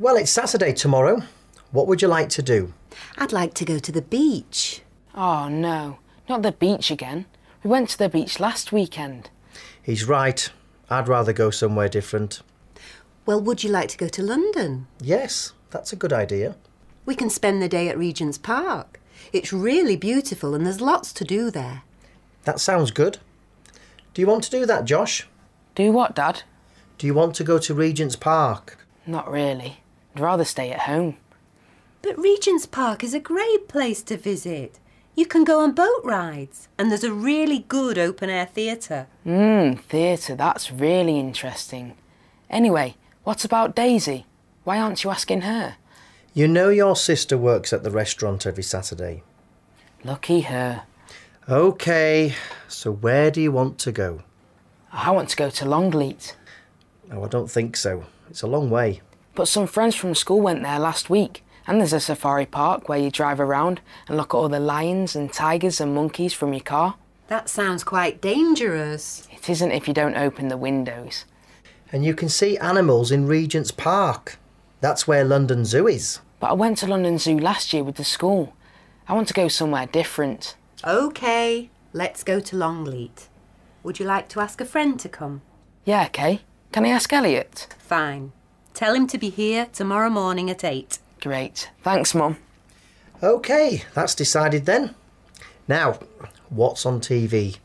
Well, it's Saturday tomorrow. What would you like to do? I'd like to go to the beach. Oh, no. Not the beach again. We went to the beach last weekend. He's right. I'd rather go somewhere different. Well, would you like to go to London? Yes, that's a good idea. We can spend the day at Regent's Park. It's really beautiful and there's lots to do there. That sounds good. Do you want to do that, Josh? Do what, Dad? Do you want to go to Regent's Park? Not really. I'd rather stay at home. But Regent's Park is a great place to visit. You can go on boat rides, and there's a really good open air theatre. Mmm, theatre, that's really interesting. Anyway, what about Daisy? Why aren't you asking her? You know your sister works at the restaurant every Saturday. Lucky her. OK, so where do you want to go? I want to go to Longleat. Oh, I don't think so. It's a long way. But some friends from school went there last week, and there's a safari park where you drive around and look at all the lions and tigers and monkeys from your car. That sounds quite dangerous. It isn't if you don't open the windows. And you can see animals in Regent's Park. That's where London Zoo is. But I went to London Zoo last year with the school. I want to go somewhere different. OK, let's go to Longleat. Would you like to ask a friend to come? Yeah, Kay. Can I ask Elliot? Fine. Tell him to be here tomorrow morning at 8. Great. Thanks, Mum. OK, that's decided then. Now, what's on TV?